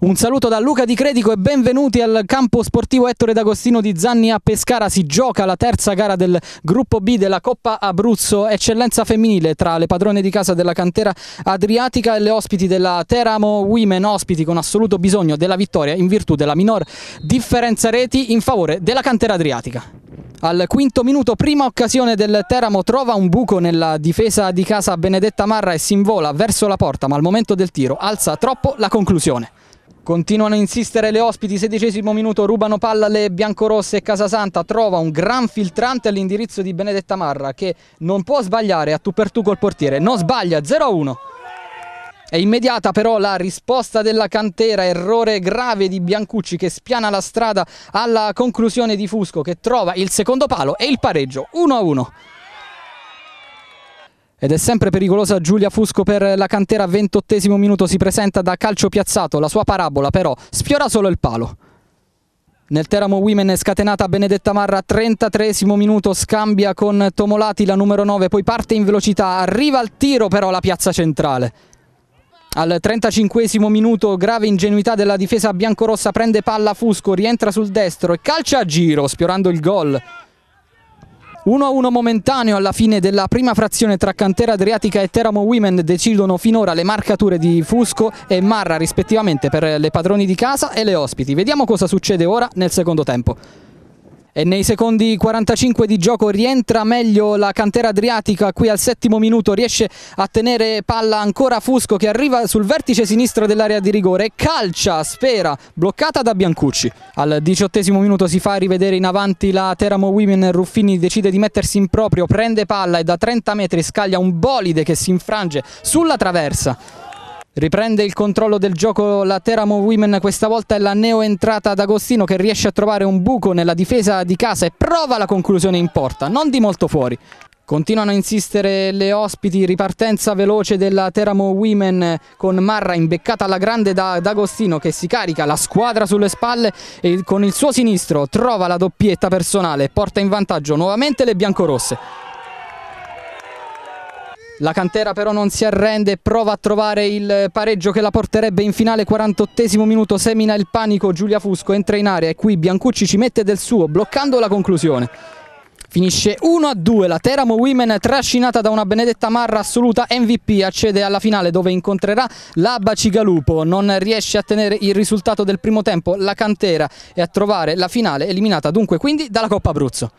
Un saluto da Luca Di Credico e benvenuti al campo sportivo Ettore D'Agostino di Zanni a Pescara. Si gioca la terza gara del gruppo B della Coppa Abruzzo Eccellenza Femminile tra le padrone di casa della cantera Adriatica e le ospiti della Teramo Women, ospiti con assoluto bisogno della vittoria in virtù della minor differenza reti in favore della cantera Adriatica. Al quinto minuto, prima occasione del Teramo, trova un buco nella difesa di casa Benedetta Marra e si invola verso la porta, ma al momento del tiro alza troppo la conclusione. Continuano a insistere le ospiti, sedicesimo minuto, rubano palla alle biancorosse e Casasanta trova un gran filtrante all'indirizzo di Benedetta Marra che non può sbagliare a tu per tu col portiere, non sbaglia, 0-1. È immediata però la risposta della cantera, errore grave di Biancucci che spiana la strada alla conclusione di Fusco che trova il secondo palo e il pareggio 1-1. Ed è sempre pericolosa Giulia Fusco per la cantera, ventottesimo minuto si presenta da calcio piazzato, la sua parabola però sfiora solo il palo. Nel Teramo Women è scatenata Benedetta Marra, 33 minuto, scambia con Tomolati la numero 9, poi parte in velocità, arriva al tiro però la piazza centrale. Al 35 minuto grave ingenuità della difesa biancorossa prende palla Fusco, rientra sul destro e calcia a giro spiorando il gol. 1-1 momentaneo alla fine della prima frazione tra Cantera Adriatica e Teramo Women decidono finora le marcature di Fusco e Marra rispettivamente per le padroni di casa e le ospiti. Vediamo cosa succede ora nel secondo tempo. E nei secondi 45 di gioco rientra meglio la cantera adriatica, qui al settimo minuto riesce a tenere palla ancora Fusco che arriva sul vertice sinistro dell'area di rigore calcia, spera, bloccata da Biancucci. Al diciottesimo minuto si fa rivedere in avanti la Teramo Women, Ruffini decide di mettersi in proprio, prende palla e da 30 metri scaglia un bolide che si infrange sulla traversa. Riprende il controllo del gioco la Teramo Women, questa volta è la neoentrata ad Agostino che riesce a trovare un buco nella difesa di casa e prova la conclusione in porta, non di molto fuori. Continuano a insistere le ospiti, ripartenza veloce della Teramo Women con Marra imbeccata alla grande da D'Agostino che si carica la squadra sulle spalle e con il suo sinistro trova la doppietta personale, porta in vantaggio nuovamente le biancorosse. La cantera però non si arrende, prova a trovare il pareggio che la porterebbe in finale 48 minuto, semina il panico, Giulia Fusco entra in area e qui Biancucci ci mette del suo bloccando la conclusione. Finisce 1-2, la Teramo Women trascinata da una benedetta Marra assoluta MVP accede alla finale dove incontrerà la Bacigalupo. non riesce a tenere il risultato del primo tempo, la cantera e a trovare la finale eliminata dunque quindi dalla Coppa Abruzzo.